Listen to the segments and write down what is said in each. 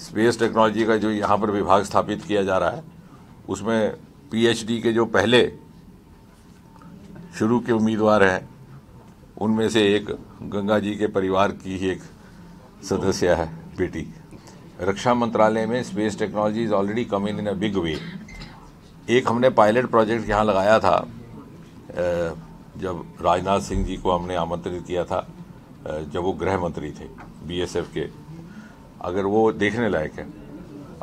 Space technology का जो यहाँ पर विभाग स्थापित किया जा रहा है उसमें पीएचडी के जो पहले शुरू के उम्मीदवार हैं उनमें से एक गंगा जी के परिवार की ही एक सदस्य है बेटी रक्षा मंत्रालय में space technology is already come in a big way एक हमने पायलट प्रोजेक्ट यहाँ लगाया था जब राजनाथ सिंह जी को हमने आमंत्रित किया था जब वो गृह मंत्री थे बीएसएफ के अगर वो देखने लायक है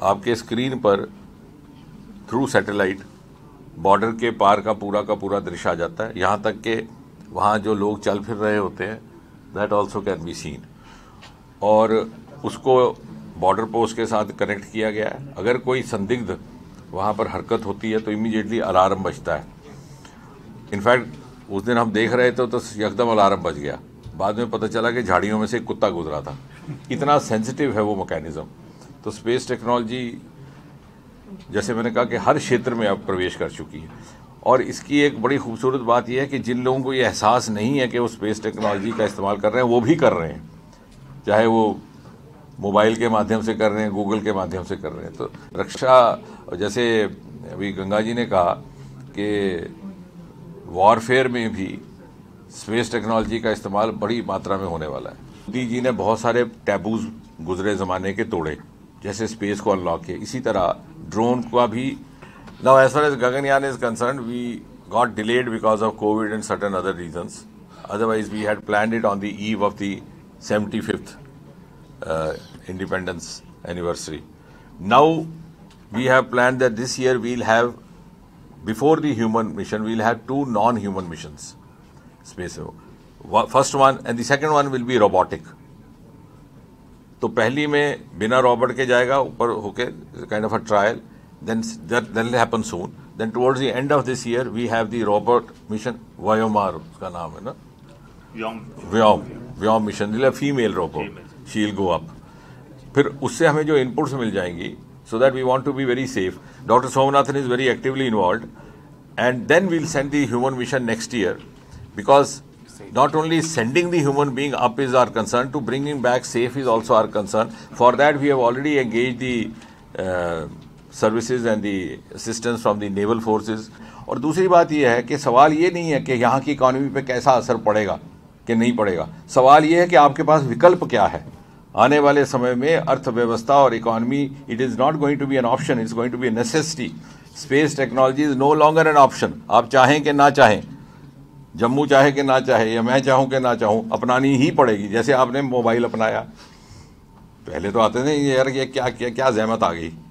आपके स्क्रीन पर थ्रू सैटेलाइट बॉर्डर के पार का पूरा का पूरा दृश्य आ जाता है यहाँ तक के वहाँ जो लोग चल फिर रहे होते हैं that also can be seen और उसको बॉर्डर पोस्ट के साथ कनेक्ट किया गया है अगर कोई संदिग्ध वहाँ पर हरकत होती है तो इमीडिएटली अलार्म बजता है इनफैक्ट उस दिन हम देख रहे थे तो यकदम अलार्म बज गया बाद में पता चला कि झाड़ियों में से कुत्ता गुजरा था इतना सेंसिटिव है वो मैकेनिज़्म तो स्पेस टेक्नोलॉजी जैसे मैंने कहा कि हर क्षेत्र में अब प्रवेश कर चुकी है और इसकी एक बड़ी खूबसूरत बात यह है कि जिन लोगों को ये एहसास नहीं है कि वो स्पेस टेक्नोलॉजी का इस्तेमाल कर रहे हैं वो भी कर रहे हैं चाहे वो मोबाइल के माध्यम से कर रहे हैं गूगल के माध्यम से कर रहे हैं तो रक्षा जैसे अभी गंगा जी ने कहा कि वॉरफेयर में भी स्पेस टेक्नोलॉजी का इस्तेमाल बड़ी मात्रा में होने वाला है मोदी जी ने बहुत सारे टैबूज गुजरे जमाने के तोड़े जैसे स्पेस को अनलॉक किया इसी तरह ड्रोन का भी now as far as Gaganyaan is concern we got delayed because of Covid and certain other reason otherwise we had plan it on the eve of the fifth independence anniversary now we have plan that this year we'll have before the human mission we'll have two non human mission space first one and the second one will be robotic तो पहली में बिना robot के जाएगा ऊपर होके kind of a trial then that happen soon then towards the end of this year we have the robot mission वायोमार उसका नाम है ना Vyom Vyom mission female robot she'll go up फिर उससे हमें जो इनपुट्स मिल जाएंगी so that we want to be very safe doctor Somanathan is very actively involve and then we'll send the human mission next year because not only sending the human being up is our concern, to him back safe is also our concern. For that, we have already engaged the uh, services and the assistance from the naval forces और दूसरी बात यह है कि सवाल ये नहीं है कि यहाँ की इकॉनमी पे कैसा असर पड़ेगा कि नहीं पड़ेगा सवाल ये है कि आपके पास विकल्प क्या है आने वाले समय में अर्थव्यवस्था और economy it is not going to be an option it's going to be necessity space technology is no longer an option आप चाहें कि ना चाहें जम्मू चाहे कि ना चाहे या मैं चाहूँ कि ना चाहूं अपनानी ही पड़ेगी जैसे आपने मोबाइल अपनाया पहले तो आते थे यार ये क्या क्या क्या जहमत आ गई